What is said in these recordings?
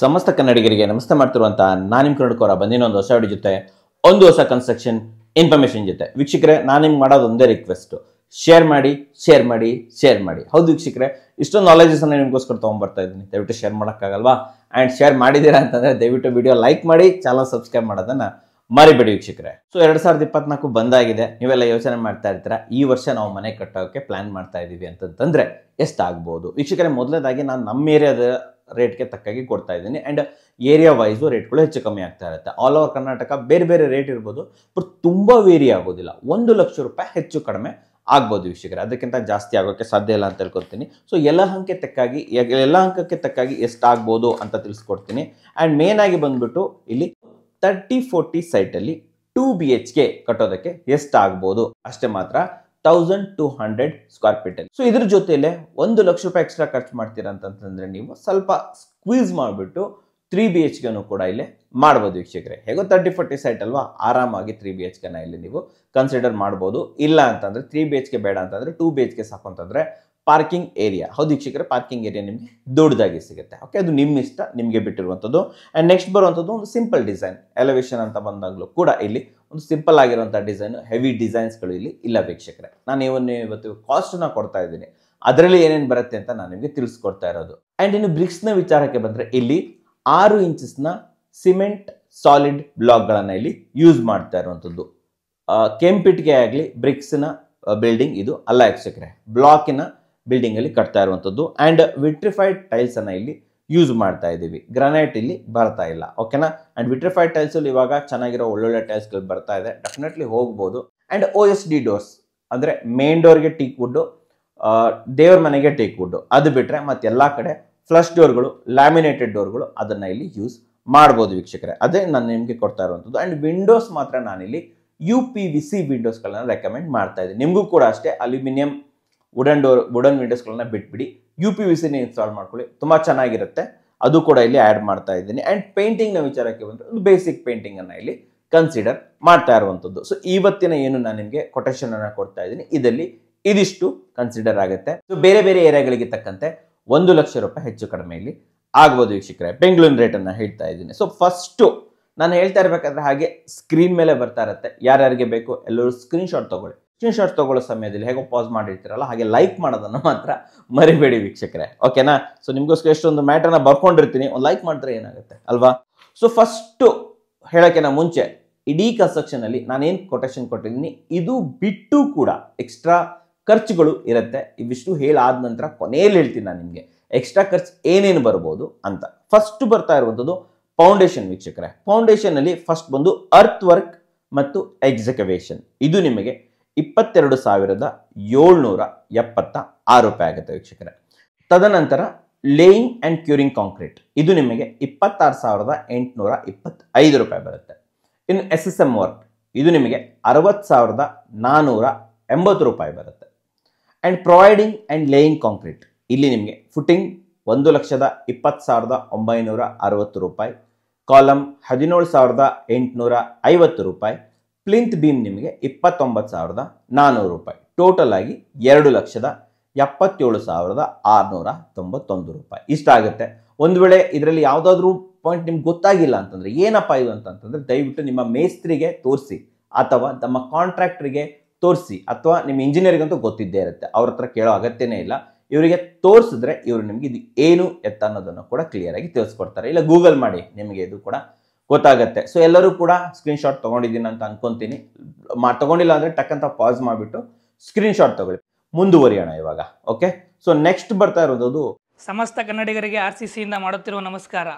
ಸಮಸ್ತ ಕನ್ನಡಿಗರಿಗೆ ನಮಸ್ತೆ ಮಾಡ್ತಿರುವಂಥ ನಾನು ನಿಮ್ಮ ಕನ್ನಡಕವರ ಬಂದಿನ ಒಂದು ಹೊಸ ವಿಡಿಯೋ ಜೊತೆ ಒಂದು ಹೊಸ ಕನ್ಸ್ಟ್ರಕ್ಷನ್ ಇನ್ಫಾರ್ಮೇಶನ್ ಜೊತೆ ವೀಕ್ಷಕರೆ ನಾನು ನಿಮ್ಗೆ ಮಾಡೋದು ಒಂದೇ ರಿಕ್ವೆಸ್ಟ್ ಶೇರ್ ಮಾಡಿ ಶೇರ್ ಮಾಡಿ ಶೇರ್ ಮಾಡಿ ಹೌದು ವೀಕ್ಷಕರೇ ಇಷ್ಟೊಂದು ಅನ್ನ ನಿಮಗೋಸ್ಕರ ತೊಗೊಂಡ್ಬರ್ತಾ ಇದ್ದೀನಿ ದಯವಿಟ್ಟು ಶೇರ್ ಮಾಡೋಕ್ಕಾಗಲ್ವಾ ಆ್ಯಂಡ್ ಶೇರ್ ಮಾಡಿದ್ದೀರಾ ಅಂತಂದರೆ ದಯವಿಟ್ಟು ವಿಡಿಯೋ ಲೈಕ್ ಮಾಡಿ ಚಾನಲ್ ಸಬ್ಸ್ಕ್ರೈಬ್ ಮಾಡೋದನ್ನು ಮರಿಬೇಡಿ ವೀಕ್ಷಕರೇ ಸೊ ಎರಡು ಸಾವಿರದ ಇಪ್ಪತ್ನಾಲ್ಕು ಬಂದಾಗಿದೆ ನೀವೆಲ್ಲ ಯೋಚನೆ ಮಾಡ್ತಾ ಇರ್ತೀರ ಈ ವರ್ಷ ನಾವು ಮನೆ ಕಟ್ಟೋಕ್ಕೆ ಪ್ಲ್ಯಾನ್ ಮಾಡ್ತಾ ಇದ್ದೀವಿ ಅಂತಂತಂದರೆ ಎಷ್ಟಾಗ್ಬೋದು ವೀಕ್ಷಕರೇ ಮೊದಲನೇದಾಗಿ ನಾನು ನಮ್ಮ ಏರಿಯಾದ ರೇಟ್ಗೆ ತಕ್ಕಾಗಿ ಕೊಡ್ತಾ ಇದ್ದೀನಿ ಆ್ಯಂಡ್ ಏರಿಯಾ ವೈಸು ರೇಟ್ಗಳು ಹೆಚ್ಚು ಕಮ್ಮಿ ಆಗ್ತಾ ಇರುತ್ತೆ ಆಲ್ ಓವರ್ ಕರ್ನಾಟಕ ಬೇರೆ ಬೇರೆ ರೇಟ್ ಇರ್ಬೋದು ಬಟ್ ತುಂಬ ವೇರಿ ಆಗೋದಿಲ್ಲ ಒಂದು ಲಕ್ಷ ರೂಪಾಯಿ ಹೆಚ್ಚು ಕಡಿಮೆ ಆಗ್ಬೋದು ವೀಕ್ಷಕರೇ ಅದಕ್ಕಿಂತ ಜಾಸ್ತಿ ಆಗೋಕ್ಕೆ ಸಾಧ್ಯ ಇಲ್ಲ ಅಂತ ಹೇಳ್ಕೊಡ್ತೀನಿ ಸೊ ಎಲ್ಲ ಅಂಕಕ್ಕೆ ತಕ್ಕಾಗಿ ಎಲ್ಲ ಅಂಕಕ್ಕೆ ತಕ್ಕಾಗಿ ಎಷ್ಟಾಗ್ಬೋದು ಅಂತ ತಿಳಿಸ್ಕೊಡ್ತೀನಿ ಆ್ಯಂಡ್ ಆಗಿ ಬಂದುಬಿಟ್ಟು ಇಲ್ಲಿ ತರ್ಟಿ ಫೋರ್ಟಿ ಸೈಟಲ್ಲಿ ಟೂ ಬಿ ಎಚ್ ಕೆ ಕಟ್ಟೋದಕ್ಕೆ ಎಷ್ಟಾಗ್ಬೋದು ಅಷ್ಟೇ ಮಾತ್ರ thousand two hundred square feet so ಇದ್ರ ಜೊತೆಲೆ ಒಂದು ಲಕ್ಷ ರೂಪಾಯಿ ಎಕ್ಸ್ಟ್ರಾ ಖರ್ಚು ಮಾಡ್ತೀರ ಅಂತಂದ್ರೆ ನೀವು ಸ್ವಲ್ಪ ಸ್ಕ್ವೀಸ್ ಮಾಡಿಬಿಟ್ಟು ತ್ರೀ ಬಿ ಎಚ್ ಗೆನೂ ಕೂಡ ಇಲ್ಲಿ ಮಾಡ್ಬೋದು ವೀಕ್ಷಕರೇ ಹೇಗೋ ತರ್ಟಿ ಫೋರ್ಟಿ ಸೈಟ್ ಅಲ್ವಾ ಆರಾಮಾಗಿ ತ್ರೀ ಬಿ ಎಚ್ ಕೆನ ಇಲ್ಲಿ ನೀವು ಕನ್ಸಿಡರ್ ಮಾಡ್ಬೋದು ಇಲ್ಲ ಅಂತಂದ್ರೆ ತ್ರೀ ಬಿ ಎಚ್ ಕೆ ಬೇಡ ಅಂತಂದ್ರೆ ಟೂ ಬಿ ಎಚ್ ಕೆ ಸಾಕು ಅಂತಂದ್ರೆ ಪಾರ್ಕಿಂಗ್ ಏರಿಯಾ ಹೌದು ವೀಕ್ಷಕರೇ ಪಾರ್ಕಿಂಗ್ ಏರಿಯಾ ನಿಮಗೆ ದೊಡ್ಡದಾಗಿ ಸಿಗುತ್ತೆ ಓಕೆ ಅದು ನಿಮ್ಮ ಇಷ್ಟ ನಿಮಗೆ ಬಿಟ್ಟಿರುವಂಥದ್ದು ಆ್ಯಂಡ್ ನೆಕ್ಸ್ಟ್ ಬರುವಂಥದ್ದು ಒಂದು ಸಿಂಪಲ್ ಡಿಸೈನ್ ಎಲಿವೇಶನ್ ಅಂತ ಬಂದಾಗಲೂ ಕೂಡ ಇಲ್ಲಿ ಒಂದು ಸಿಂಪಲ್ ಆಗಿರುವಂಥ ಡಿಸೈನು ಹೆವಿ ಡಿಸೈನ್ಸ್ಗಳು ಇಲ್ಲಿ ಇಲ್ಲ ವೀಕ್ಷಕರೇ ನಾನು ಇವನ್ನು ಇವತ್ತು ಕಾಸ್ಟನ್ನ ಕೊಡ್ತಾ ಇದ್ದೀನಿ ಅದರಲ್ಲಿ ಏನೇನು ಬರುತ್ತೆ ಅಂತ ನಾನು ನಿಮಗೆ ತಿಳಿಸ್ಕೊಡ್ತಾ ಇರೋದು ಆ್ಯಂಡ್ ಇನ್ನು ಬ್ರಿಕ್ಸ್ನ ವಿಚಾರಕ್ಕೆ ಬಂದರೆ ಇಲ್ಲಿ ಆರು ಇಂಚಸ್ನ ಸಿಮೆಂಟ್ ಸಾಲಿಡ್ ಬ್ಲಾಕ್ಗಳನ್ನು ಇಲ್ಲಿ ಯೂಸ್ ಮಾಡ್ತಾ ಇರುವಂಥದ್ದು ಕೆಂಪಿಟ್ಟಿಗೆ ಆಗಲಿ ಬ್ರಿಕ್ಸ್ನ ಬಿಲ್ಡಿಂಗ್ ಇದು ಅಲ್ಲ ವೀಕ್ಷಕರೇ ಬ್ಲಾಕಿನ ಬಿಲ್ಡಿಂಗಲ್ಲಿ ಕಟ್ತಾ ಇರುವಂಥದ್ದು ಆ್ಯಂಡ್ ವಿಟ್ರಿಫೈಡ್ ಟೈಲ್ಸನ್ನು ಇಲ್ಲಿ ಯೂಸ್ ಮಾಡ್ತಾ ಇದ್ದೀವಿ ಗ್ರಾನೈಟ್ ಇಲ್ಲಿ ಬರ್ತಾ ಇಲ್ಲ ಓಕೆನಾ ಆ್ಯಂಡ್ ವಿಟ್ರಿಫೈಡ್ ಟೈಲ್ಸಲ್ಲಿ ಇವಾಗ ಚೆನ್ನಾಗಿರೋ ಒಳ್ಳೊಳ್ಳೆ ಟೈಲ್ಸ್ಗಳು ಬರ್ತಾ ಇದೆ ಡೆಫಿನೆಟ್ಲಿ ಹೋಗ್ಬೋದು and O S D doors ಅಂದರೆ ಮೇನ್ ಡೋರ್ಗೆ ಟೀಕ್ ವುಡ್ಡು ದೇವ್ರ ಮನೆಗೆ ಟೀಕ್ ವುಡ್ಡು ಅದು ಬಿಟ್ಟರೆ ಮತ್ತೆಲ್ಲ ಕಡೆ ಫ್ಲಶ್ ಡೋರ್ಗಳು ಲ್ಯಾಮಿನೇಟೆಡ್ ಡೋರ್ಗಳು ಅದನ್ನು ಇಲ್ಲಿ ಯೂಸ್ ಮಾಡ್ಬೋದು ವೀಕ್ಷಕರೇ ಅದೇ ನಾನು ನಿಮಗೆ ಕೊಡ್ತಾ ಇರುವಂಥದ್ದು ಆ್ಯಂಡ್ ವಿಂಡೋಸ್ ಮಾತ್ರ ನಾನಿಲ್ಲಿ ಯು ಪಿ ವಿ ಸಿ ವಿಂಡೋಸ್ಗಳನ್ನ ರೆಕಮೆಂಡ್ ಮಾಡ್ತಾ ಇದ್ದೀನಿ ನಿಮಗೂ ಕೂಡ ಅಷ್ಟೇ ಅಲ್ಯೂಮಿನಿಯಂ ವುಡನ್ ಡೋರ್ ವುಡನ್ ವಿಂಡೋಸ್ಗಳನ್ನ ಬಿಟ್ಬಿಡಿ ಯು ಪಿ ವಿ ಸಿನ ಇನ್ಸ್ಟಾಲ್ ಮಾಡ್ಕೊಳ್ಳಿ ತುಂಬ ಚೆನ್ನಾಗಿರುತ್ತೆ ಅದು ಕೂಡ ಇಲ್ಲಿ ಆ್ಯಡ್ ಮಾಡ್ತಾ ಇದ್ದೀನಿ ಆ್ಯಂಡ್ ಪೇಂಟಿಂಗ್ನ ವಿಚಾರಕ್ಕೆ ಬಂದರೆ ಒಂದು ಬೇಸಿಕ್ ಪೇಂಟಿಂಗನ್ನು ಇಲ್ಲಿ ಕನ್ಸಿಡರ್ ಮಾಡ್ತಾ ಇರುವಂಥದ್ದು ಸೊ ಇವತ್ತಿನ ಏನು ನಾನು ನಿಮಗೆ ಕೊಟೇಶನ್ ಕೊಡ್ತಾ ಇದ್ದೀನಿ ಇದರಲ್ಲಿ ಇದಿಷ್ಟು ಕನ್ಸಿಡರ್ ಆಗುತ್ತೆ ಸೊ ಬೇರೆ ಬೇರೆ ಏರಿಯಾಗಳಿಗೆ ತಕ್ಕಂತೆ ಒಂದು ಲಕ್ಷ ರೂಪಾಯಿ ಹೆಚ್ಚು ಕಡಿಮೆ ಇಲ್ಲಿ ಆಗ್ಬೋದು ವೀಕ್ಷಕರೇ ಬೆಂಗಳೂರಿನ ರೇಟನ್ನು ಹೇಳ್ತಾ ಇದ್ದೀನಿ ಸೊ ಫಸ್ಟು ನಾನು ಹೇಳ್ತಾ ಇರಬೇಕಾದ್ರೆ ಹಾಗೆ ಸ್ಕ್ರೀನ್ ಮೇಲೆ ಬರ್ತಾ ಇರುತ್ತೆ ಯಾರ್ಯಾರಿಗೆ ಬೇಕು ಎಲ್ಲರೂ ಸ್ಕ್ರೀನ್ಶಾಟ್ ತೊಗೊಳ್ಳಿ ಸ್ಕ್ರೀನ್ ಶಾರ್ಟ್ ತಗೊಳ್ಳೋ ಸಮಯದಲ್ಲಿ ಹೇಗೋ ಪಾಸ್ ಮಾಡಿರ್ತೀರಲ್ಲ ಹಾಗೆ ಲೈಕ್ ಮಾಡೋದನ್ನು ಮಾತ್ರ ಮರಿಬೇಡಿ ವೀಕ್ಷಕರೇ ಓಕೆನಾ ಸೊ ನಿಮಗೋಸ್ಕರ ಎಷ್ಟೊಂದು ಮ್ಯಾಟರ್ನ ಬರ್ಕೊಂಡಿರ್ತೀನಿ ಒಂದು ಲೈಕ್ ಮಾಡಿದ್ರೆ ಏನಾಗುತ್ತೆ ಅಲ್ವಾ ಸೊ ಫಸ್ಟು ನಾ ಮುಂಚೆ ಇಡೀ ಕನ್ಸ್ಟ್ರಕ್ಷನಲ್ಲಿ ನಾನೇನು ಕೊಟೇಶನ್ ಕೊಟ್ಟಿದ್ದೀನಿ ಇದು ಬಿಟ್ಟು ಕೂಡ ಎಕ್ಸ್ಟ್ರಾ ಖರ್ಚುಗಳು ಇರುತ್ತೆ ಇವಿಷ್ಟು ಹೇಳಾದ ನಂತರ ಕೊನೆಯಲ್ಲಿ ಹೇಳ್ತೀನಿ ನಾನು ನಿಮಗೆ ಎಕ್ಸ್ಟ್ರಾ ಖರ್ಚು ಏನೇನು ಬರ್ಬೋದು ಅಂತ ಫಸ್ಟ್ ಬರ್ತಾ ಇರುವಂಥದ್ದು ಫೌಂಡೇಶನ್ ವೀಕ್ಷಕರೇ ಫೌಂಡೇಶನಲ್ಲಿ ಫಸ್ಟ್ ಬಂದು ಅರ್ತ್ ವರ್ಕ್ ಮತ್ತು ಎಕ್ಸಿಕವೇಷನ್ ಇದು ನಿಮಗೆ ಇಪ್ಪತ್ತೆರಡು ಸಾವಿರದ ಏಳ್ನೂರ ಎಪ್ಪತ್ತ ಆರು ರೂಪಾಯಿ ಆಗುತ್ತೆ ವೀಕ್ಷಕರೇ ತದನಂತರ ಲೇಯಿಂಗ್ ಆ್ಯಂಡ್ ಕ್ಯೂರಿಂಗ್ ಕಾಂಕ್ರೀಟ್ ಇದು ನಿಮಗೆ ಇಪ್ಪತ್ತಾರು ಸಾವಿರದ ಎಂಟುನೂರ ಇಪ್ಪತ್ತೈದು ರೂಪಾಯಿ ಬರುತ್ತೆ ಇನ್ನು ಎಸ್ ಎಸ್ ಎಮ್ ವರ್ಕ್ ಇದು ನಿಮಗೆ ಅರವತ್ತು ಸಾವಿರದ ನಾನ್ನೂರ ಎಂಬತ್ತು ರೂಪಾಯಿ ಬರುತ್ತೆ and providing and laying concrete ಇಲ್ಲಿ ನಿಮಗೆ ಫುಟಿಂಗ್ ಒಂದು ಲಕ್ಷದ ಇಪ್ಪತ್ತು ಸಾವಿರದ ಒಂಬೈನೂರ ಅರವತ್ತು ರೂಪಾಯಿ ಕಾಲಮ್ ಹದಿನೇಳು ಸಾವಿರದ ಎಂಟುನೂರ ಐವತ್ತು ರೂಪಾಯಿ ಪ್ಲಿಂತ್ ಬೀಮ್ ನಿಮಗೆ ಇಪ್ಪತ್ತೊಂಬತ್ತು ಸಾವಿರದ ನಾನ್ನೂರು ರೂಪಾಯಿ ಟೋಟಲ್ ಆಗಿ ಎರಡು ಲಕ್ಷದ ಎಪ್ಪತ್ತೇಳು ಸಾವಿರದ ಆರುನೂರ ತೊಂಬತ್ತೊಂದು ರೂಪಾಯಿ ಇಷ್ಟ ಆಗುತ್ತೆ ಒಂದು ವೇಳೆ ಇದರಲ್ಲಿ ಯಾವುದಾದ್ರೂ ಪಾಯಿಂಟ್ ನಿಮ್ಗೆ ಗೊತ್ತಾಗಿಲ್ಲ ಅಂತಂದರೆ ಏನಪ್ಪ ಇದು ಅಂತಂತಂದರೆ ದಯವಿಟ್ಟು ನಿಮ್ಮ ಮೇಸ್ತ್ರಿಗೆ ತೋರಿಸಿ ಅಥವಾ ತಮ್ಮ ಕಾಂಟ್ರಾಕ್ಟ್ರಿಗೆ ತೋರಿಸಿ ಅಥವಾ ನಿಮ್ಮ ಇಂಜಿನಿಯರಿಗಂತೂ ಗೊತ್ತಿದ್ದೇ ಇರುತ್ತೆ ಅವ್ರ ಹತ್ರ ಕೇಳೋ ಅಗತ್ಯನೇ ಇಲ್ಲ ಇವರಿಗೆ ತೋರಿಸಿದ್ರೆ ಇವರು ನಿಮಗೆ ಇದು ಏನು ಎತ್ತ ಅನ್ನೋದನ್ನು ಕೂಡ ಕ್ಲಿಯರಾಗಿ ತಿಳಿಸ್ಕೊಡ್ತಾರೆ ಇಲ್ಲ ಗೂಗಲ್ ಮಾಡಿ ನಿಮಗೆ ಇದು ಕೂಡ ಗೊತ್ತಾಗುತ್ತೆ ಸೊ ಎಲ್ಲರೂ ಕೂಡ ಸ್ಕ್ರೀನ್ಶಾಟ್ ತಗೊಂಡಿದ್ದೀನಿ ಅಂತ ಅನ್ಕೊಂತೀನಿ ಮಾ ತೊಗೊಂಡಿಲ್ಲ ಅಂದರೆ ಟಕ್ಕಂತ ಪಾಸ್ ಮಾಡಿಬಿಟ್ಟು ಸ್ಕ್ರೀನ್ಶಾಟ್ ತಗೊಳ್ಳಿ ಮುಂದುವರಿಯೋಣ ಇವಾಗ ಓಕೆ ಸೊ ನೆಕ್ಸ್ಟ್ ಬರ್ತಾ ಇರೋದು ಸಮಸ್ತ ಕನ್ನಡಿಗರಿಗೆ ಆರ್ ಸಿ ಸಿಯಿಂದ ಮಾಡುತ್ತಿರುವ ನಮಸ್ಕಾರ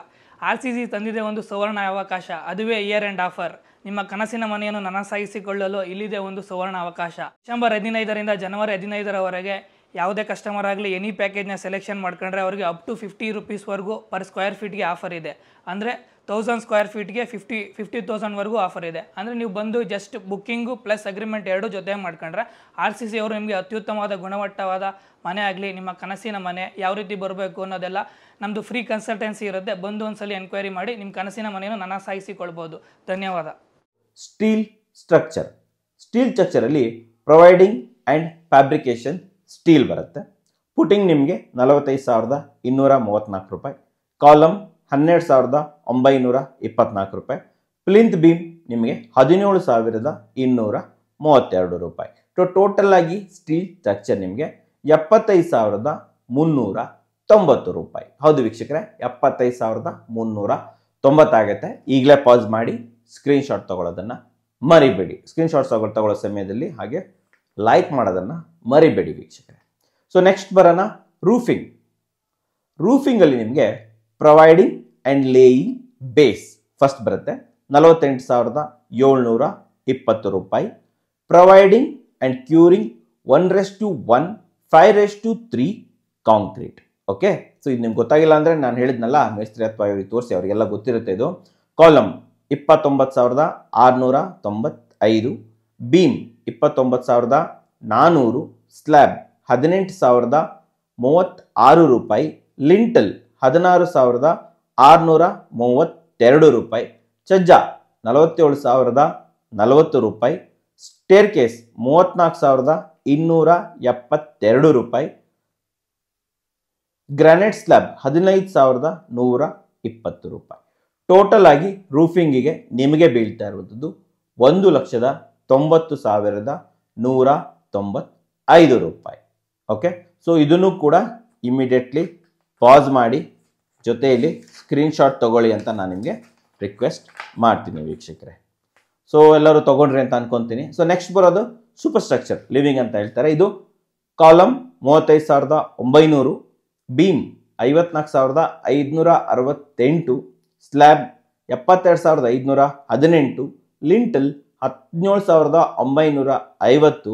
ಆರ್ ಸಿ ಸಿ ತಂದಿದೆ ಒಂದು ಸುವರ್ಣ ಅವಕಾಶ ಅದುವೇ ಇಯರ್ ಆ್ಯಂಡ್ ಆಫರ್ ನಿಮ್ಮ ಕನಸಿನ ಮನೆಯನ್ನು ನನಸಾಗಿಸಿಕೊಳ್ಳಲು ಇಲ್ಲಿದೆ ಒಂದು ಸುವರ್ಣ ಅವಕಾಶ ಡಿಸೆಂಬರ್ ಹದಿನೈದರಿಂದ ಜನವರಿ ಹದಿನೈದರವರೆಗೆ ಯಾವುದೇ ಕಸ್ಟಮರ್ ಆಗಲಿ ಎನಿ ಪ್ಯಾಕೇಜ್ನ ಸೆಲೆಕ್ಷನ್ ಮಾಡ್ಕೊಂಡ್ರೆ ಅವರಿಗೆ ಅಪ್ ಟು ಫಿಫ್ಟಿ ರುಪೀಸ್ವರೆಗೂ ಪರ್ ಸ್ಕ್ವೇರ್ ಫೀಟ್ಗೆ ಆಫರ್ ಇದೆ ಅಂದರೆ ತೌಸಂಡ್ ಸ್ಕ್ವೇರ್ ಫೀಟ್ಗೆ ಫಿಫ್ಟಿ ಫಿಫ್ಟಿ ತೌಸಂಡ್ವರೆಗೂ ಆಫರ್ ಇದೆ ಅಂದರೆ ನೀವು ಬಂದು ಜಸ್ಟ್ ಬುಕ್ಕಿಂಗು ಪ್ಲಸ್ ಅಗ್ರಿಮೆಂಟ್ ಎರಡು ಜೊತೆ ಮಾಡ್ಕೊಂಡ್ರೆ ಆರ್ ಸಿ ಸಿ ಅವರು ನಿಮಗೆ ಅತ್ಯುತ್ತಮವಾದ ಗುಣಮಟ್ಟವಾದ ಮನೆ ಆಗಲಿ ನಿಮ್ಮ ಕನಸಿನ ಮನೆ ಯಾವ ರೀತಿ ಬರಬೇಕು ಅನ್ನೋದೆಲ್ಲ ನಮ್ಮದು ಫ್ರೀ ಕನ್ಸಲ್ಟೆನ್ಸಿ ಇರುತ್ತೆ ಬಂದು ಸಲ ಎನ್ಕ್ವೈರಿ ಮಾಡಿ ನಿಮ್ಮ ಕನಸಿನ ಮನೆಯನ್ನು ಸಾಯಿಸಿಕೊಳ್ಬೋದು ಧನ್ಯವಾದ ಸ್ಟೀಲ್ ಸ್ಟ್ರಕ್ಚರ್ ಸ್ಟೀಲ್ ಸ್ಟ್ರಕ್ಚರಲ್ಲಿ ಪ್ರೊವೈಡಿಂಗ್ ಆ್ಯಂಡ್ ಫ್ಯಾಬ್ರಿಕೇಶನ್ ಸ್ಟೀಲ್ ಬರುತ್ತೆ ಪುಟಿಂಗ್ ನಿಮಗೆ ನಲವತ್ತೈದು ಸಾವಿರದ ಇನ್ನೂರ ಮೂವತ್ತ್ನಾಲ್ಕು ರೂಪಾಯಿ ಕಾಲಮ್ ಹನ್ನೆರಡು ಸಾವಿರದ ಒಂಬೈನೂರ ಇಪ್ಪತ್ನಾಲ್ಕು ರೂಪಾಯಿ ಪ್ಲಿಂತ್ ಬೀಮ್ ನಿಮಗೆ ಹದಿನೇಳು ಸಾವಿರದ ಇನ್ನೂರ ಮೂವತ್ತೆರಡು ರೂಪಾಯಿ ಸೊ ಟೋಟಲ್ ಆಗಿ ಸ್ಟೀಲ್ ಸ್ಟ್ರಕ್ಚರ್ ನಿಮಗೆ ಎಪ್ಪತ್ತೈದು ಸಾವಿರದ ಮುನ್ನೂರ ತೊಂಬತ್ತು ರೂಪಾಯಿ ಹೌದು ವೀಕ್ಷಕರೇ ಎಪ್ಪತ್ತೈದು ಸಾವಿರದ ಮುನ್ನೂರ ತೊಂಬತ್ತಾಗತ್ತೆ ಈಗಲೇ ಪಾಸ್ ಮಾಡಿ ಸ್ಕ್ರೀನ್ಶಾಟ್ ತೊಗೊಳೋದನ್ನು ಮರಿಬೇಡಿ ಸ್ಕ್ರೀನ್ಶಾಟ್ಸ್ ತಗೊಳ್ ತಗೊಳ್ಳೋ ಸಮಯದಲ್ಲಿ ಹಾಗೆ ಲೈಕ್ ಮಾಡೋದನ್ನು ಮರಿಬೇಡಿ ವೀಕ್ಷಕರೇ ಸೊ ನೆಕ್ಸ್ಟ್ ಬರೋಣ ರೂಫಿಂಗ್ ರೂಫಿಂಗಲ್ಲಿ ನಿಮಗೆ providing and lay base first ಬರುತ್ತೆ ನಲವತ್ತೆಂಟು ಸಾವಿರದ ಏಳ್ನೂರ ಇಪ್ಪತ್ತು ರೂಪಾಯಿ providing and curing one is to one five is to three concrete okay so ಇದು ನಿಮ್ಗೆ ಗೊತ್ತಾಗಿಲ್ಲ ಅಂದರೆ ನಾನು ಹೇಳಿದ್ನಲ್ಲ ಮೇಸ್ತ್ರಿ ಅಥವಾ ಇವ್ರಿಗೆ ತೋರಿಸಿ ಅವರಿಗೆಲ್ಲ ಗೊತ್ತಿರುತ್ತೆ ಇದು ಕಾಲಮ್ ಇಪ್ಪತ್ತೊಂಬತ್ತು ಸಾವಿರದ ಆರುನೂರ ತೊಂಬತ್ತೈದು ಬೀಮ್ ಇಪ್ಪತ್ತೊಂಬತ್ತು ಸಾವಿರದ ನಾನೂರು ಸ್ಲ್ಯಾಬ್ ಹದಿನೆಂಟು ಸಾವಿರದ ಮೂವತ್ತಾರು ರೂಪಾಯಿ ಲಿಂಟಲ್ ಹದಿನಾರು ಸಾವಿರದ ಆರುನೂರ ಮೂವತ್ತೆರಡು ರೂಪಾಯಿ ಸಜ್ಜ ನಲವತ್ತೇಳು ಸಾವಿರದ ನಲವತ್ತು ರೂಪಾಯಿ ಸ್ಟೇರ್ ಕೇಸ್ ಮೂವತ್ನಾಲ್ಕು ಸಾವಿರದ ಇನ್ನೂರ ಎಪ್ಪತ್ತೆರಡು ರೂಪಾಯಿ ಗ್ರಾನೈಟ್ ಸ್ಲ್ಯಾಬ್ ಹದಿನೈದು ಸಾವಿರದ ನೂರ ಇಪ್ಪತ್ತು ರೂಪಾಯಿ ಟೋಟಲ್ ಆಗಿ ರೂಫಿಂಗಿಗೆ ನಿಮಗೆ ಬೀಳ್ತಾ ಇರುವಂಥದ್ದು ಒಂದು ಲಕ್ಷದ ತೊಂಬತ್ತು ಸಾವಿರದ ನೂರ ತೊಂಬತ್ತೈದು ರೂಪಾಯಿ ಓಕೆ ಸೊ ಇದನ್ನು ಕೂಡ ಇಮಿಡಿಯೇಟ್ಲಿ ಪಾಸ್ ಮಾಡಿ ಜೊತೆಯಲ್ಲಿ ಸ್ಕ್ರೀನ್ಶಾಟ್ ತೊಗೊಳ್ಳಿ ಅಂತ ನಾನು ನಿಮಗೆ ರಿಕ್ವೆಸ್ಟ್ ಮಾಡ್ತೀನಿ ವೀಕ್ಷಕರೇ ಸೊ ಎಲ್ಲರೂ ತೊಗೊಂಡ್ರಿ ಅಂತ ಅನ್ಕೊತೀನಿ ಸೊ ನೆಕ್ಸ್ಟ್ ಬರೋದು ಸೂಪರ್ ಸ್ಟ್ರಕ್ಚರ್ ಲಿವಿಂಗ್ ಅಂತ ಹೇಳ್ತಾರೆ ಇದು ಕಾಲಮ್ ಮೂವತ್ತೈದು ಸಾವಿರದ ಒಂಬೈನೂರು ಬೀಮ್ ಐವತ್ನಾಲ್ಕು ಸಾವಿರದ ಐದುನೂರ ಅರವತ್ತೆಂಟು ಸ್ಲ್ಯಾಬ್ ಎಪ್ಪತ್ತೆರಡು ಸಾವಿರದ ಐದುನೂರ ಹದಿನೆಂಟು ಲಿಂಟಲ್ ಹದಿನೇಳು ಸಾವಿರದ ಒಂಬೈನೂರ ಐವತ್ತು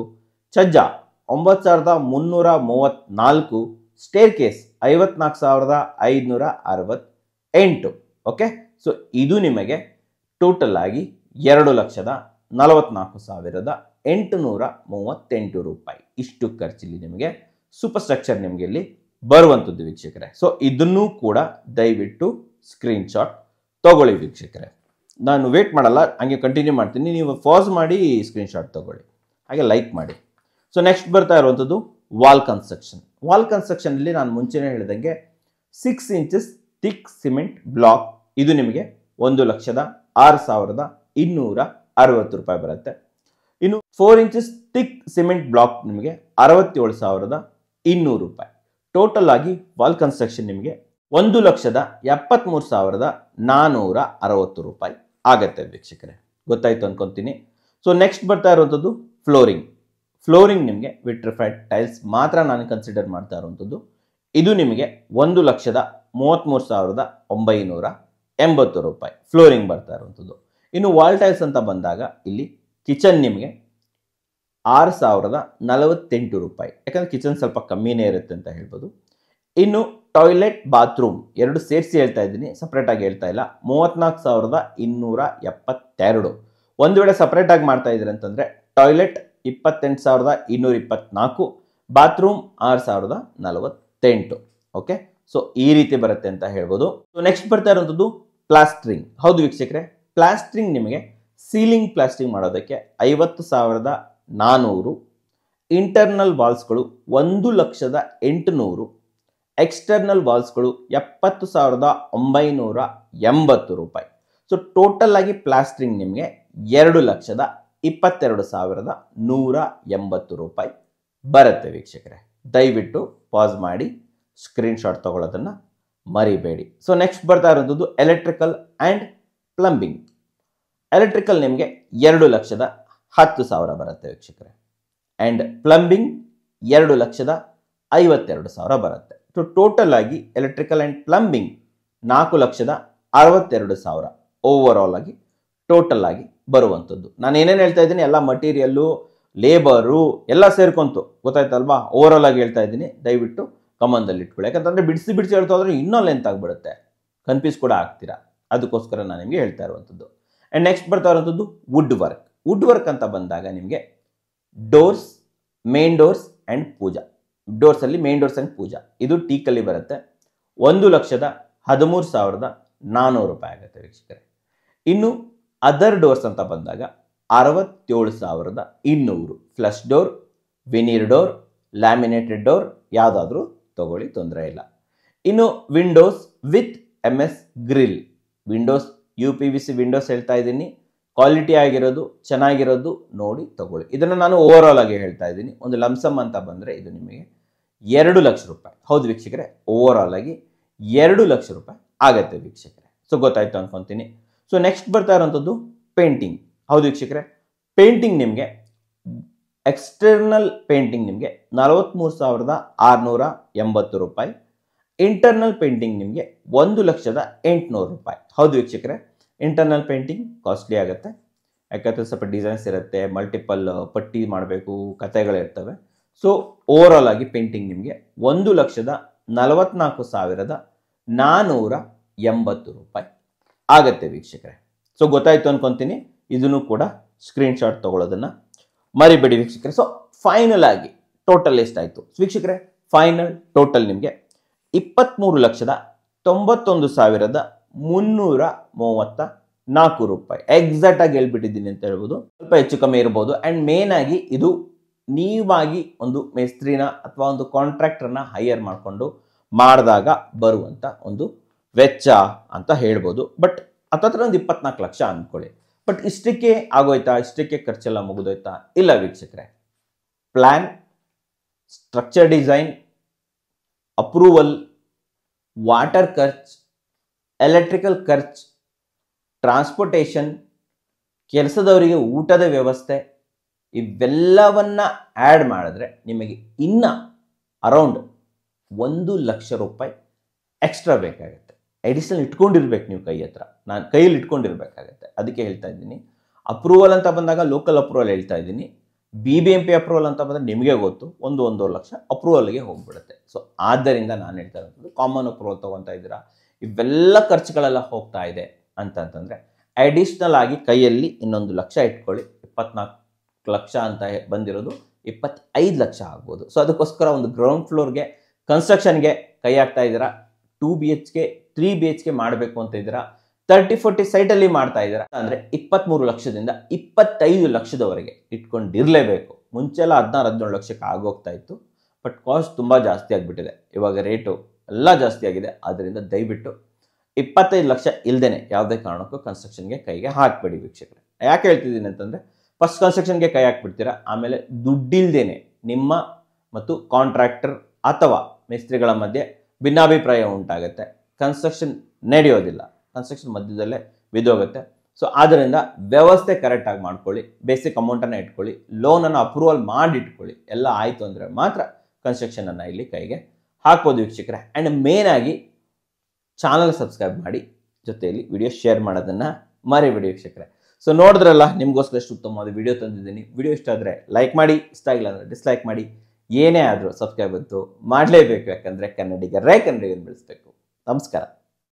ಚಜ್ಜ ಒಂಬತ್ತು ಸಾವಿರದ ಮುನ್ನೂರ ಮೂವತ್ತ್ನಾಲ್ಕು ಸ್ಟೇರ್ ಕೇಸ್ ಐವತ್ನಾಲ್ಕು ಸಾವಿರದ ಐದುನೂರ ಅರವತ್ತೆಂಟು ಓಕೆ ಸೊ ಇದು ನಿಮಗೆ ಟೋಟಲ್ ಆಗಿ ಎರಡು ಲಕ್ಷದ ನಲವತ್ನಾಲ್ಕು ಸಾವಿರದ ಎಂಟುನೂರ ಮೂವತ್ತೆಂಟು ರೂಪಾಯಿ ಇಷ್ಟು ಖರ್ಚಲ್ಲಿ ನಿಮಗೆ ಸೂಪರ್ ಸ್ಟ್ರಕ್ಚರ್ ನಿಮಗೆ ಇಲ್ಲಿ ಬರುವಂಥದ್ದು ವೀಕ್ಷಕರೇ ಸೊ ಇದನ್ನೂ ಕೂಡ ದಯವಿಟ್ಟು ಸ್ಕ್ರೀನ್ಶಾಟ್ ತಗೊಳ್ಳಿ ವೀಕ್ಷಕರೇ ನಾನು ವೇಟ್ ಮಾಡಲ್ಲ ಹಂಗೆ ಕಂಟಿನ್ಯೂ ಮಾಡ್ತೀನಿ ನೀವು ಫಾಸ್ ಮಾಡಿ ಸ್ಕ್ರೀನ್ಶಾಟ್ ತಗೊಳ್ಳಿ ಹಾಗೆ ಲೈಕ್ ಮಾಡಿ ಸೊ ನೆಕ್ಸ್ಟ್ ಬರ್ತಾ ಇರುವಂಥದ್ದು ವಾಲ್ ಕನ್ಸ್ಟ್ರಕ್ಷನ್ ವಾಲ್ ಕನ್ಸ್ಟ್ರಕ್ಷನಲ್ಲಿ ನಾನು ಮುಂಚೆನೇ ಹೇಳಿದಂಗೆ six inches thick cement block ಇದು ನಿಮಗೆ ಒಂದು ಲಕ್ಷದ ಆರು ಸಾವಿರದ ಇನ್ನೂರ ಅರವತ್ತು ರೂಪಾಯಿ ಬರುತ್ತೆ ಇನ್ನು four inches thick cement block ನಿಮಗೆ ಅರವತ್ತೇಳು ಸಾವಿರದ ಇನ್ನೂರು ರೂಪಾಯಿ ಟೋಟಲ್ ಆಗಿ ವಾಲ್ ಕನ್ಸ್ಟ್ರಕ್ಷನ್ ನಿಮಗೆ ಒಂದು ಲಕ್ಷದ ಎಪ್ಪತ್ತ್ಮೂರು ಸಾವಿರದ ನಾನ್ನೂರ ಅರವತ್ತು ರೂಪಾಯಿ ಆಗತ್ತೆ ವೀಕ್ಷಕರೇ ಗೊತ್ತಾಯಿತು ಅನ್ಕೊಂತೀನಿ ಸೊ ನೆಕ್ಸ್ಟ್ ಬರ್ತಾ ಇರುವಂಥದ್ದು ಫ್ಲೋರಿಂಗ್ ಫ್ಲೋರಿಂಗ್ ನಿಮಗೆ ವಿಟ್ರಿಫೈಡ್ ಟೈಲ್ಸ್ ಮಾತ್ರ ನಾನು ಕನ್ಸಿಡರ್ ಮಾಡ್ತಾ ಇರುವಂಥದ್ದು ಇದು ನಿಮಗೆ ಒಂದು ಲಕ್ಷದ ಮೂವತ್ತ್ಮೂರು ಸಾವಿರದ ಒಂಬೈನೂರ ಎಂಬತ್ತು ರೂಪಾಯಿ ಫ್ಲೋರಿಂಗ್ ಬರ್ತಾ ಇರುವಂಥದ್ದು ಇನ್ನು ವಾಲ್ ಟೈಲ್ಸ್ ಅಂತ ಬಂದಾಗ ಇಲ್ಲಿ ಕಿಚನ್ ನಿಮಗೆ ಆರು ಸಾವಿರದ ನಲವತ್ತೆಂಟು ರೂಪಾಯಿ ಯಾಕಂದರೆ ಕಿಚನ್ ಸ್ವಲ್ಪ ಕಮ್ಮಿನೇ ಇರುತ್ತೆ ಅಂತ ಹೇಳ್ಬೋದು ಇನ್ನು ಟಾಯ್ಲೆಟ್ ಬಾತ್ರೂಮ್ ಎರಡು ಸೇರಿಸಿ ಹೇಳ್ತಾ ಇದ್ದೀನಿ ಸಪ್ರೇಟಾಗಿ ಹೇಳ್ತಾ ಇಲ್ಲ ಮೂವತ್ತ್ನಾಲ್ಕು ಸಾವಿರದ ಇನ್ನೂರ ಎಪ್ಪತ್ತೆರಡು ಒಂದು ವೇಳೆ ಸಪ್ರೇಟಾಗಿ ಮಾಡ್ತಾ ಇದ್ದೀರಿ ಅಂತಂದರೆ ಟಾಯ್ಲೆಟ್ ಇಪ್ಪತ್ತೆಂಟು ಸಾವಿರದ ಇನ್ನೂರ ಇಪ್ಪತ್ನಾಲ್ಕು ಬಾತ್ರೂಮ್ ಆರು ಸಾವಿರದ ನಲವತ್ತೆಂಟು ಓಕೆ ಸೊ ಈ ರೀತಿ ಬರುತ್ತೆ ಅಂತ ಹೇಳ್ಬೋದು ಸೊ ನೆಕ್ಸ್ಟ್ ಬರ್ತಾ ಇರೋಂಥದ್ದು ಪ್ಲಾಸ್ಟ್ರಿಂಗ್ ಹೌದು ವೀಕ್ಷಕರೆ ಪ್ಲಾಸ್ಟ್ರಿಂಗ್ ನಿಮಗೆ ಸೀಲಿಂಗ್ ಪ್ಲಾಸ್ಟ್ರಿಂಗ್ ಮಾಡೋದಕ್ಕೆ ಐವತ್ತು ಸಾವಿರದ ನಾನ್ನೂರು ಇಂಟರ್ನಲ್ ವಾಲ್ಸ್ಗಳು ಒಂದು ಲಕ್ಷದ ಎಂಟುನೂರು ಎಕ್ಸ್ಟರ್ನಲ್ ವಾಲ್ಸ್ಗಳು ಎಪ್ಪತ್ತು ಸಾವಿರದ ಒಂಬೈನೂರ ಎಂಬತ್ತು ರೂಪಾಯಿ ಸೊ ಟೋಟಲ್ ಆಗಿ ಪ್ಲಾಸ್ಟ್ರಿಂಗ್ ನಿಮಗೆ ಎರಡು ಲಕ್ಷದ ಇಪ್ಪತ್ತೆರಡು ಸಾವಿರದ ನೂರ ಎಂಬತ್ತು ರೂಪಾಯಿ ಬರುತ್ತೆ ವೀಕ್ಷಕರೇ ದಯವಿಟ್ಟು ಪಾಸ್ ಮಾಡಿ ಸ್ಕ್ರೀನ್ಶಾಟ್ ತೊಗೊಳ್ಳೋದನ್ನು ಮರಿಬೇಡಿ ಸೊ ನೆಕ್ಸ್ಟ್ ಬರ್ತಾ ಇರೋದು ಎಲೆಕ್ಟ್ರಿಕಲ್ ಆ್ಯಂಡ್ ಪ್ಲಂಬಿಂಗ್ ಎಲೆಕ್ಟ್ರಿಕಲ್ ನಿಮಗೆ ಎರಡು ಲಕ್ಷದ ಹತ್ತು ಸಾವಿರ ಬರುತ್ತೆ ವೀಕ್ಷಕರೇ ಆ್ಯಂಡ್ ಪ್ಲಂಬಿಂಗ್ ಎರಡು ಲಕ್ಷದ ಐವತ್ತೆರಡು ಸಾವಿರ ಬರುತ್ತೆ ಸೊ ಟೋಟಲ್ ಆಗಿ ಎಲೆಕ್ಟ್ರಿಕಲ್ ಆ್ಯಂಡ್ ಪ್ಲಂಬಿಂಗ್ ನಾಲ್ಕು ಲಕ್ಷದ ಅರವತ್ತೆರಡು ಸಾವಿರ ಓವರ್ ಆಲ್ ಆಗಿ ಟೋಟಲ್ ಆಗಿ ಬರುವಂಥದ್ದು ನಾನು ಏನೇನು ಹೇಳ್ತಾ ಇದ್ದೀನಿ ಎಲ್ಲ ಮಟೀರಿಯಲ್ಲು ಲೇಬರು ಎಲ್ಲ ಸೇರ್ಕೊಂತು ಗೊತ್ತಾಯ್ತಲ್ವಾ ಓವರಲ್ ಆಗಿ ಹೇಳ್ತಾ ಇದ್ದೀನಿ ದಯವಿಟ್ಟು ಕಮಂದಲ್ಲಿ ಇಟ್ಕೊಳ್ಳಿ ಯಾಕಂತಂದರೆ ಬಿಡಿಸಿ ಬಿಡಿಸಿ ಹೇಳ್ತಾ ಹೋದ್ರೆ ಇನ್ನೂ ಲೆಂತ್ ಆಗಿಬಿಡುತ್ತೆ ಕನ್ಫ್ಯೂಸ್ ಕೂಡ ಆಗ್ತೀರಾ ಅದಕ್ಕೋಸ್ಕರ ನಾನು ನಿಮಗೆ ಹೇಳ್ತಾ ಇರುವಂಥದ್ದು ಆ್ಯಂಡ್ ನೆಕ್ಸ್ಟ್ ಬರ್ತಾ ಇರುವಂಥದ್ದು ವುಡ್ ವರ್ಕ್ ವುಡ್ ವರ್ಕ್ ಅಂತ ಬಂದಾಗ ನಿಮಗೆ doors main doors and pooja ಡೋರ್ಸಲ್ಲಿ ಮೇನ್ ಡೋರ್ಸ್ ಆ್ಯಂಡ್ ಪೂಜಾ ಇದು ಟೀಕಲ್ಲಿ ಬರುತ್ತೆ ಒಂದು ಲಕ್ಷದ ಹದಿಮೂರು ಸಾವಿರದ ನಾನ್ನೂರು ರೂಪಾಯಿ ಆಗುತ್ತೆ ವೀಕ್ಷಕರೇ ಇನ್ನು ಅದರ್ ಡೋರ್ಸ್ ಅಂತ ಬಂದಾಗ ಅರವತ್ತೇಳು ಸಾವಿರದ ಇನ್ನೂರು flush door veneer door laminated door ಯಾವುದಾದ್ರೂ ತಗೊಳ್ಳಿ ತೊಂದರೆ ಇಲ್ಲ ಇನ್ನು windows with M S grill windows U P V C windows ಹೇಳ್ತಾ ಇದ್ದೀನಿ ಕ್ವಾಲಿಟಿ ಆಗಿರೋದು ಚೆನ್ನಾಗಿರೋದು ನೋಡಿ ತಗೊಳ್ಳಿ ಇದನ್ನು ನಾನು ಓವರ್ ಆಲ್ ಆಗಿ ಹೇಳ್ತಾ ಇದ್ದೀನಿ ಒಂದು ಲಮ್ಸಮ್ ಅಂತ ಬಂದರೆ ಇದು ನಿಮಗೆ ಎರಡು ಲಕ್ಷ ರೂಪಾಯಿ ಹೌದು ವೀಕ್ಷಕರೇ ಓವರ್ ಆಲ್ ಆಗಿ ಎರಡು ಲಕ್ಷ ರೂಪಾಯಿ ಆಗತ್ತೆ ವೀಕ್ಷಕರೇ ಸೊ ಗೊತ್ತಾಯ್ತು ಅನ್ಕೊತೀನಿ ಸೊ ನೆಕ್ಸ್ಟ್ ಬರ್ತಾ ಇರೋಂಥದ್ದು ಪೇಂಟಿಂಗ್ ಹೌದು ವೀಕ್ಷಕರೆ ಪೇಂಟಿಂಗ್ ನಿಮಗೆ ಎಕ್ಸ್ಟರ್ನಲ್ ಪೇಂಟಿಂಗ್ ನಿಮಗೆ ನಲವತ್ತ್ಮೂರು ಸಾವಿರದ ಆರುನೂರ ಎಂಬತ್ತು ರೂಪಾಯಿ ಇಂಟರ್ನಲ್ ಪೇಂಟಿಂಗ್ ನಿಮಗೆ ಒಂದು ಲಕ್ಷದ ಎಂಟುನೂರು ರೂಪಾಯಿ ಹೌದು ವೀಕ್ಷಕರೇ ಇಂಟರ್ನಲ್ ಪೇಂಟಿಂಗ್ ಕಾಸ್ಟ್ಲಿ ಆಗುತ್ತೆ ಯಾಕಂದರೆ ಸ್ವಲ್ಪ ಡಿಸೈನ್ಸ್ ಇರುತ್ತೆ ಮಲ್ಟಿಪಲ್ ಪಟ್ಟಿ ಮಾಡಬೇಕು ಕತೆಗಳಿರ್ತವೆ ಸೊ ಓವರ್ ಆಗಿ ಪೇಂಟಿಂಗ್ ನಿಮಗೆ ಒಂದು ಲಕ್ಷದ ನಲವತ್ನಾಲ್ಕು ಸಾವಿರದ ನಾನ್ನೂರ ಎಂಬತ್ತು ರೂಪಾಯಿ ಆಗತ್ತೆ ವೀಕ್ಷಕರೇ ಸೊ ಗೊತ್ತಾಯ್ತು ಅನ್ಕೊಂತೀನಿ ಇದನ್ನು ಕೂಡ ಸ್ಕ್ರೀನ್ಶಾಟ್ ತಗೊಳ್ಳೋದನ್ನ ಮರಿಬೇಡಿ ವೀಕ್ಷಕರೇ ಸೊ ಫೈನಲ್ ಆಗಿ ಟೋಟಲ್ ಎಷ್ಟಾಯ್ತು ವೀಕ್ಷಕರೇ ಫೈನಲ್ ಟೋಟಲ್ ನಿಮಗೆ ಇಪ್ಪತ್ತ್ಮೂರು ಲಕ್ಷದ ತೊಂಬತ್ತೊಂದು ಸಾವಿರದ ಮುನ್ನೂರ ಮೂವತ್ತ ನಾಲ್ಕು ರೂಪಾಯಿ ಆಗಿ ಹೇಳ್ಬಿಟ್ಟಿದ್ದೀನಿ ಅಂತ ಹೇಳ್ಬೋದು ಸ್ವಲ್ಪ ಹೆಚ್ಚು ಕಮ್ಮಿ ಇರ್ಬೋದು ಆ್ಯಂಡ್ ಆಗಿ ಇದು ನೀವಾಗಿ ಒಂದು ಮೇಸ್ತ್ರಿನ ಅಥವಾ ಒಂದು ಕಾಂಟ್ರಾಕ್ಟರ್ನ ಹೈಯರ್ ಮಾಡಿಕೊಂಡು ಮಾಡಿದಾಗ ಬರುವಂಥ ಒಂದು ವೆಚ್ಚ ಅಂತ ಹೇಳ್ಬೋದು ಬಟ್ ಹತ್ತತ್ರ ಒಂದು ಇಪ್ಪತ್ನಾಲ್ಕು ಲಕ್ಷ ಅಂದ್ಕೊಳ್ಳಿ ಬಟ್ ಇಷ್ಟಕ್ಕೆ ಆಗೋಯ್ತಾ ಇಷ್ಟಕ್ಕೆ ಖರ್ಚೆಲ್ಲ ಮುಗಿದೋಯ್ತಾ ಇಲ್ಲ ವೀಕ್ಷಕರೇ plan structure design approval water ಖರ್ಚ್ ಎಲೆಕ್ಟ್ರಿಕಲ್ ಖರ್ಚ್ ಟ್ರಾನ್ಸ್ಪೋರ್ಟೇಷನ್ ಕೆಲಸದವರಿಗೆ ಊಟದ ವ್ಯವಸ್ಥೆ ಇವೆಲ್ಲವನ್ನ ಆ್ಯಡ್ ಮಾಡಿದ್ರೆ ನಿಮಗೆ ಇನ್ನ ಅರೌಂಡ್ ಒಂದು ಲಕ್ಷ ರೂಪಾಯಿ ಎಕ್ಸ್ಟ್ರಾ ಬೇಕಾಗುತ್ತೆ ಎಡಿಷನಲ್ ಇಟ್ಕೊಂಡಿರ್ಬೇಕು ನೀವು ಕೈ ಹತ್ರ ನಾನು ಕೈಯಲ್ಲಿ ಇಟ್ಕೊಂಡಿರ್ಬೇಕಾಗತ್ತೆ ಅದಕ್ಕೆ ಹೇಳ್ತಾ ಇದ್ದೀನಿ ಅಪ್ರೂವಲ್ ಅಂತ ಬಂದಾಗ ಲೋಕಲ್ ಅಪ್ರೂವಲ್ ಹೇಳ್ತಾ ಇದ್ದೀನಿ B B M P approval ಅಂತ ಬಂದರೆ ನಿಮಗೆ ಗೊತ್ತು ಒಂದು ಒಂದೂವರೆ ಲಕ್ಷ ಅಪ್ರೂವಲ್ಗೆ ಹೋಗ್ಬಿಡುತ್ತೆ ಸೊ ಆದ್ದರಿಂದ ನಾನು ಹೇಳ್ತಾ ಇರೋದು ಕಾಮನ್ ಅಪ್ರೂವಲ್ ತೊಗೊತಾ ಇದ್ದೀರಾ ಇವೆಲ್ಲ ಖರ್ಚುಗಳೆಲ್ಲ ಹೋಗ್ತಾ ಇದೆ ಅಂತಂತಂದರೆ ಅಡಿಷ್ನಲ್ ಆಗಿ ಕೈಯಲ್ಲಿ ಇನ್ನೊಂದು ಲಕ್ಷ ಇಟ್ಕೊಳ್ಳಿ ಇಪ್ಪತ್ನಾಲ್ಕು ಲಕ್ಷ ಅಂತ ಬಂದಿರೋದು ಇಪ್ಪತ್ತೈದು ಲಕ್ಷ ಆಗ್ಬೋದು ಸೊ ಅದಕ್ಕೋಸ್ಕರ ಒಂದು ಗ್ರೌಂಡ್ ಫ್ಲೋರ್ಗೆ ಕನ್ಸ್ಟ್ರಕ್ಷನ್ಗೆ ಕೈ ಹಾಕ್ತಾ ಇದ್ದೀರಾ two B H K three B H K ಮಾಡಬೇಕು ಅಂತ ಇದ್ದೀರಾ ತರ್ಟಿ ಫೋರ್ಟಿ ಸೈಟಲ್ಲಿ ಮಾಡ್ತಾ ಇದ್ದೀರಾ ಅಂದರೆ ಇಪ್ಪತ್ತ್ಮೂರು ಲಕ್ಷದಿಂದ ಇಪ್ಪತ್ತೈದು ಲಕ್ಷದವರೆಗೆ ಇಟ್ಕೊಂಡಿರಲೇಬೇಕು ಮುಂಚೆಲ್ಲ ಹದಿನಾರು ಹದಿನೇಳು ಲಕ್ಷಕ್ಕೆ ಆಗೋಗ್ತಾ ಇತ್ತು ಬಟ್ ಕಾಸ್ಟ್ ತುಂಬ ಜಾಸ್ತಿ ಆಗ್ಬಿಟ್ಟಿದೆ ಇವಾಗ ರೇಟು ಎಲ್ಲ ಜಾಸ್ತಿ ಆಗಿದೆ ಆದ್ದರಿಂದ ದಯವಿಟ್ಟು ಇಪ್ಪತ್ತೈದು ಲಕ್ಷ ಇಲ್ದೇನೆ ಯಾವುದೇ ಕಾರಣಕ್ಕೂ ಕನ್ಸ್ಟ್ರಕ್ಷನ್ಗೆ ಕೈಗೆ ಹಾಕಬೇಡಿ ವೀಕ್ಷಕರೇ ಯಾಕೆ ಹೇಳ್ತಿದ್ದೀನಿ ಅಂತಂದರೆ ಫಸ್ಟ್ ಕನ್ಸ್ಟ್ರಕ್ಷನ್ಗೆ ಕೈ ಹಾಕ್ಬಿಡ್ತೀರಾ ಆಮೇಲೆ ದುಡ್ಡಿಲ್ದೇನೆ ನಿಮ್ಮ ಮತ್ತು ಕಾಂಟ್ರಾಕ್ಟರ್ ಅಥವಾ ಮೇಸ್ತ್ರಿಗಳ ಮಧ್ಯೆ ಭಿನ್ನಾಭಿಪ್ರಾಯ ಉಂಟಾಗುತ್ತೆ ಕನ್ಸ್ಟ್ರಕ್ಷನ್ ನಡೆಯೋದಿಲ್ಲ ಕನ್ಸ್ಟ್ರಕ್ಷನ್ ಮಧ್ಯದಲ್ಲೇ ಬಿದ್ದೋಗುತ್ತೆ ಸೊ ಆದ್ದರಿಂದ ವ್ಯವಸ್ಥೆ ಕರೆಕ್ಟಾಗಿ ಮಾಡ್ಕೊಳ್ಳಿ ಬೇಸಿಕ್ ಅಮೌಂಟನ್ನು ಇಟ್ಕೊಳ್ಳಿ ಲೋನನ್ನು ಅಪ್ರೂವಲ್ ಮಾಡಿ ಇಟ್ಕೊಳ್ಳಿ ಎಲ್ಲ ಆಯಿತು ಅಂದರೆ ಮಾತ್ರ ಕನ್ಸ್ಟ್ರಕ್ಷನನ್ನು ಇಲ್ಲಿ ಕೈಗೆ ಹಾಕ್ಬೋದು ವೀಕ್ಷಕರೇ ಆ್ಯಂಡ್ ಆಗಿ ಚಾನಲ್ ಸಬ್ಸ್ಕ್ರೈಬ್ ಮಾಡಿ ಜೊತೆಯಲ್ಲಿ ವಿಡಿಯೋ ಶೇರ್ ಮಾಡೋದನ್ನು ವಿಡಿಯೋ ವೀಕ್ಷಕರೇ ಸೊ ನೋಡಿದ್ರಲ್ಲ ಎಷ್ಟು ಉತ್ತಮವಾದ ವಿಡಿಯೋ ತಂದಿದ್ದೀನಿ ವಿಡಿಯೋ ಇಷ್ಟ ಆದರೆ ಲೈಕ್ ಮಾಡಿ ಇಷ್ಟ ಆಗಿಲ್ಲ ಅಂದರೆ ಡಿಸ್ಲೈಕ್ ಮಾಡಿ ಏನೇ ಆದರೂ ಸಬ್ಸ್ಕ್ರೈಬ್ ಅಂತೂ ಮಾಡಲೇಬೇಕು ಯಾಕಂದರೆ ಕನ್ನಡಿಗರೇ ಕನ್ನಡಿಗರು ಬೆಳೆಸ್ಬೇಕು ನಮಸ್ಕಾರ